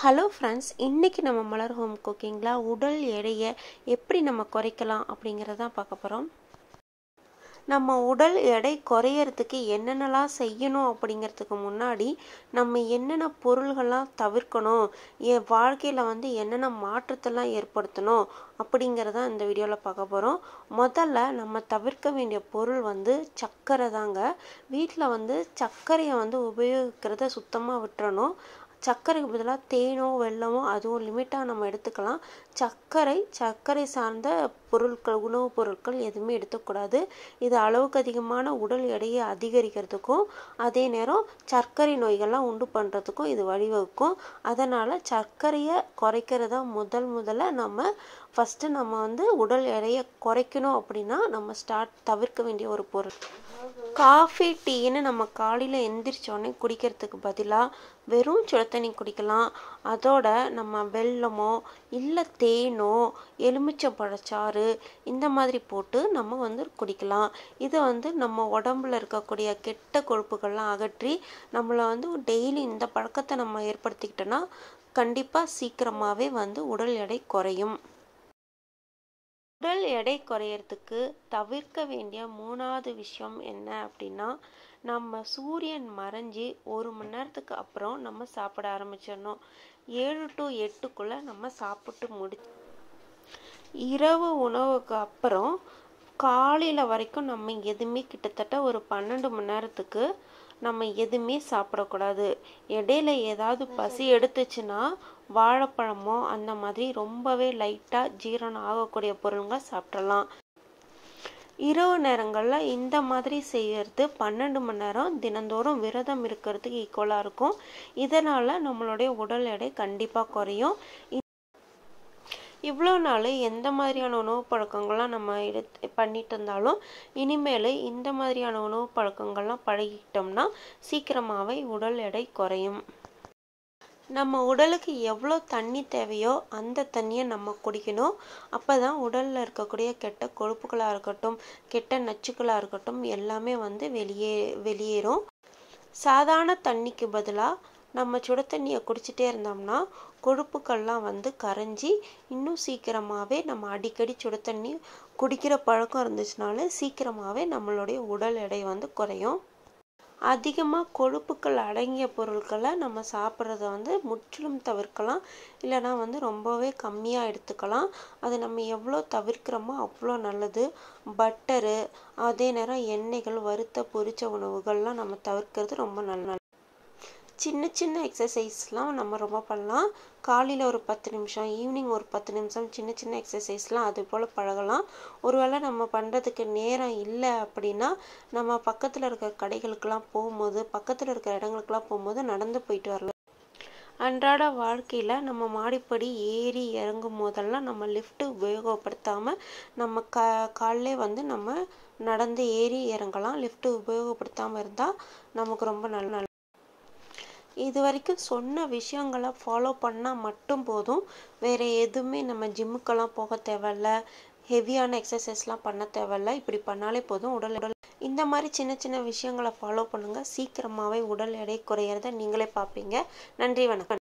hello friends இன்றைக்கி நம்ம மலர் home குக்கிங்கில் உடல் எடையை எப்படி நம்ம குறைக்கலாம் அப்படிங்கிறதான் பார்க்க போகிறோம் நம்ம உடல் எடை குறையறதுக்கு என்னென்னலாம் செய்யணும் அப்படிங்கிறதுக்கு முன்னாடி நம்ம என்னென்ன பொருள்கள்லாம் தவிர்க்கணும் என் வாழ்க்கையில் வந்து என்னென்ன மாற்றத்தெல்லாம் ஏற்படுத்தணும் அப்படிங்கிறதான் இந்த வீடியோவில் பார்க்க போகிறோம் முதல்ல நம்ம தவிர்க்க வேண்டிய பொருள் வந்து சர்க்கரை தாங்க வீட்டில் வந்து சர்க்கரையை வந்து உபயோகிக்கிறத சுத்தமாக விட்டுறணும் சர்க்கரைக்கு பதிலாக தேனோ வெல்லமோ அதுவும் லிமிட்டாக நம்ம எடுத்துக்கலாம் சர்க்கரை சர்க்கரை சார்ந்த பொருட்கள் உணவுப் பொருட்கள் எதுவுமே எடுத்துக்கூடாது இது அளவுக்கு அதிகமான உடல் எடையை அதிகரிக்கிறதுக்கும் அதே நேரம் சர்க்கரை நோய்கள்லாம் உண்டு பண்ணுறதுக்கும் இது வழிவகுக்கும் அதனால் சர்க்கரையை குறைக்கிறதா முதல் முதல்ல நம்ம ஃபஸ்ட்டு நம்ம வந்து உடல் எடையை குறைக்கணும் அப்படின்னா நம்ம ஸ்டார்ட் தவிர்க்க வேண்டிய ஒரு பொருள் காஃபி டீன்னு நம்ம காலையில் எந்திரிச்சோடனே குடிக்கிறதுக்கு பதிலாக வெறும் சுட தண்ணி குடிக்கலாம் அதோட நம்ம வெள்ளமோ இல்லை தேனோ பழச்சாறு இந்த மாதிரி போட்டு நம்ம வந்து குடிக்கலாம் இது வந்து நம்ம உடம்புல இருக்கக்கூடிய கெட்ட கொழுப்புகள்லாம் அகற்றி நம்மளை வந்து டெய்லி இந்த பழக்கத்தை நம்ம ஏற்படுத்திக்கிட்டோன்னா கண்டிப்பாக சீக்கிரமாகவே வந்து உடல் எடை குறையும் உடல் எடை குறையறதுக்கு தவிர்க்க வேண்டிய மூணாவது விஷயம் என்ன அப்படின்னா நம்ம சூரியன் மறைஞ்சி ஒரு மணி நேரத்துக்கு அப்புறம் நம்ம சாப்பிட ஆரம்பிச்சிடணும் ஏழு டு எட்டுக்குள்ளே நம்ம சாப்பிட்டு முடி இரவு உணவுக்கு அப்புறம் காலையில் வரைக்கும் நம்ம எதுவுமே கிட்டத்தட்ட ஒரு பன்னெண்டு மணி நேரத்துக்கு நம்ம எதுவுமே சாப்பிடக்கூடாது இடையில ஏதாவது பசி எடுத்துச்சுன்னா வாழைப்பழமோ அந்த மாதிரி ரொம்பவே லைட்டாக ஜீரணம் ஆகக்கூடிய பொருளுங்க சாப்பிடலாம் இரவு நேரங்களில் இந்த மாதிரி செய்கிறது பன்னெண்டு மணி நேரம் தினந்தோறும் விரதம் இருக்கிறதுக்கு ஈக்குவலாக இருக்கும் இதனால் நம்மளுடைய உடல் எடை கண்டிப்பாக குறையும் இவ்வளோ நாள் எந்த மாதிரியான உணவு பழக்கங்கள்லாம் நம்ம எடுத்து பண்ணிட்டு இருந்தாலும் இனிமேல் இந்த மாதிரியான உணவு பழக்கங்கள்லாம் பழகிட்டோம்னா சீக்கிரமாகவே உடல் எடை குறையும் நம்ம உடலுக்கு எவ்வளோ தண்ணி தேவையோ அந்த தண்ணியை நம்ம குடிக்கணும் அப்போ தான் உடலில் இருக்கக்கூடிய கெட்ட கொழுப்புகளாக இருக்கட்டும் கெட்ட நச்சுக்களாக இருக்கட்டும் எல்லாமே வந்து வெளியே வெளியேறும் சாதாரண தண்ணிக்கு பதிலாக நம்ம சுட தண்ணியை குடிச்சிட்டே இருந்தோம்னா கொழுப்புக்கள்லாம் வந்து கரைஞ்சி இன்னும் சீக்கிரமாகவே நம்ம அடிக்கடி சுட தண்ணி குடிக்கிற பழக்கம் இருந்துச்சுனாலும் சீக்கிரமாகவே நம்மளுடைய உடல் எடை வந்து குறையும் அதிகமாக கொழுப்புக்கள் அடங்கிய பொருட்களை நம்ம சாப்பிட்றத வந்து முற்றிலும் தவிர்க்கலாம் இல்லைனா வந்து ரொம்பவே கம்மியாக எடுத்துக்கலாம் அது நம்ம எவ்வளோ தவிர்க்கிறோமோ அவ்வளோ நல்லது பட்டரு அதே நேரம் எண்ணெய்கள் வறுத்த பொரித்த உணவுகள்லாம் நம்ம தவிர்க்கிறது ரொம்ப நல்ல சின்ன சின்ன எக்ஸசைஸ்லாம் நம்ம ரொம்ப பண்ணலாம் காலையில் ஒரு பத்து நிமிஷம் ஈவினிங் ஒரு பத்து நிமிஷம் சின்ன சின்ன எக்ஸசைஸ்லாம் அது போல் பழகலாம் ஒருவேளை நம்ம பண்ணுறதுக்கு நேரம் இல்லை அப்படின்னா நம்ம பக்கத்தில் இருக்கிற கடைகளுக்கெல்லாம் போகும்போது பக்கத்தில் இருக்கிற இடங்களுக்கெல்லாம் போகும்போது நடந்து போயிட்டு வரலாம் அன்றாட வாழ்க்கையில் நம்ம மாடிப்படி ஏறி இறங்கும் போதெல்லாம் நம்ம லிஃப்ட்டு உபயோகப்படுத்தாமல் நம்ம க காலிலே வந்து நம்ம நடந்து ஏறி இறங்கலாம் லிஃப்ட்டு உபயோகப்படுத்தாமல் இருந்தால் நமக்கு ரொம்ப நல்ல இது வரைக்கும் சொன்ன விஷயங்களை ஃபாலோ பண்ணால் மட்டும் போதும் வேறு எதுவுமே நம்ம ஜிம்முக்கெல்லாம் போக தேவையில்ல ஹெவியான எக்ஸசைஸ்லாம் பண்ண தேவையில்ல இப்படி பண்ணாலே போதும் உடல் உடல் இந்த மாதிரி சின்ன சின்ன விஷயங்களை ஃபாலோ பண்ணுங்கள் சீக்கிரமாகவே உடல் எடை குறையிறத நீங்களே பார்ப்பீங்க நன்றி வணக்கம்